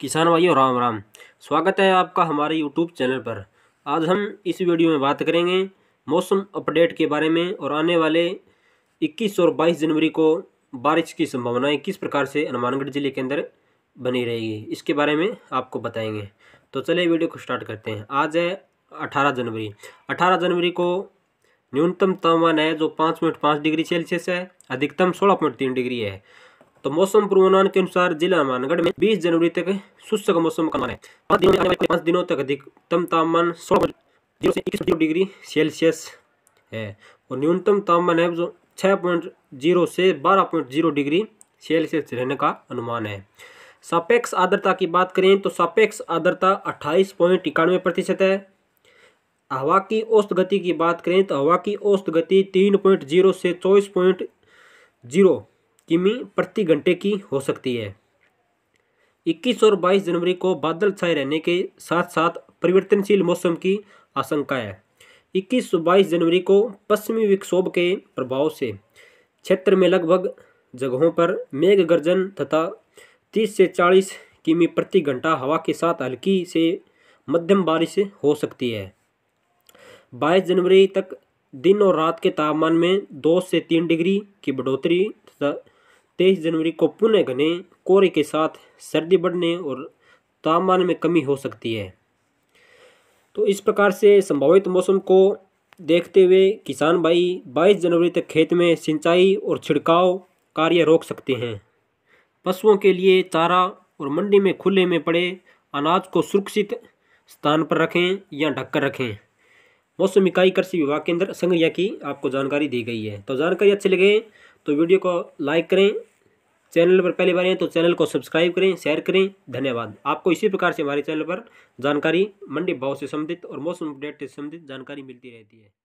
किसान भाइयों राम राम स्वागत है आपका हमारे यूट्यूब चैनल पर आज हम इस वीडियो में बात करेंगे मौसम अपडेट के बारे में और आने वाले 21 और 22 जनवरी को बारिश की संभावनाएं किस प्रकार से हनुमानगढ़ ज़िले के अंदर बनी रहेगी इसके बारे में आपको बताएंगे तो चलिए वीडियो को स्टार्ट करते हैं आज है अठारह जनवरी अठारह जनवरी को न्यूनतम तापमान है जो पाँच पॉइंट पाँच डिग्री सेल्सियस है अधिकतम सोलह पॉइंट तीन डिग्री है तो मौसम पूर्वानुमान के अनुसार जिला हनुमानगढ़ में 20 जनवरी तक शुष्क मौसम का माना है पाँच दिनों दिनों तक अधिकतम तापमान सौ जीरो से इक्कीस डिग्री सेल्सियस है और न्यूनतम तापमान है जो छः पॉइंट जीरो से बारह पॉइंट जीरो डिग्री सेल्सियस रहने का अनुमान है सापेक्ष आर्द्रता की बात करें तो सापेक्ष आर्द्रता अट्ठाईस पॉइंट इक्यानवे प्रतिशत है हवा की औस्त गति की बात करें तो हवा की औस्त गति तीन पॉइंट जीरो से चौबीस पॉइंट जीरो किमी प्रति घंटे की हो सकती है 21 और 22 जनवरी को बादल छाए रहने के साथ साथ परिवर्तनशील मौसम की आशंका है 21 से 22 जनवरी को पश्चिमी विक्षोभ के प्रभाव से क्षेत्र में लगभग जगहों पर मेघ गर्जन तथा 30 से 40 किमी प्रति घंटा हवा के साथ हल्की से मध्यम बारिश हो सकती है 22 जनवरी तक दिन और रात के तापमान में दो से तीन डिग्री की बढ़ोतरी तथा तेईस जनवरी को पुनः घने कोहरे के साथ सर्दी बढ़ने और तापमान में कमी हो सकती है तो इस प्रकार से संभावित मौसम को देखते हुए किसान भाई 22 जनवरी तक खेत में सिंचाई और छिड़काव कार्य रोक सकते हैं पशुओं के लिए चारा और मंडी में खुले में पड़े अनाज को सुरक्षित स्थान पर रखें या ढककर रखें मौसम इकाई कृषि विभाग के अंदर की आपको जानकारी दी गई है तो जानकारी अच्छी लगे तो वीडियो को लाइक करें चैनल पर पहली बार हैं तो चैनल को सब्सक्राइब करें शेयर करें धन्यवाद आपको इसी प्रकार से हमारे चैनल पर जानकारी मंडी भाव से संबंधित और मौसम अपडेट से संबंधित जानकारी मिलती रहती है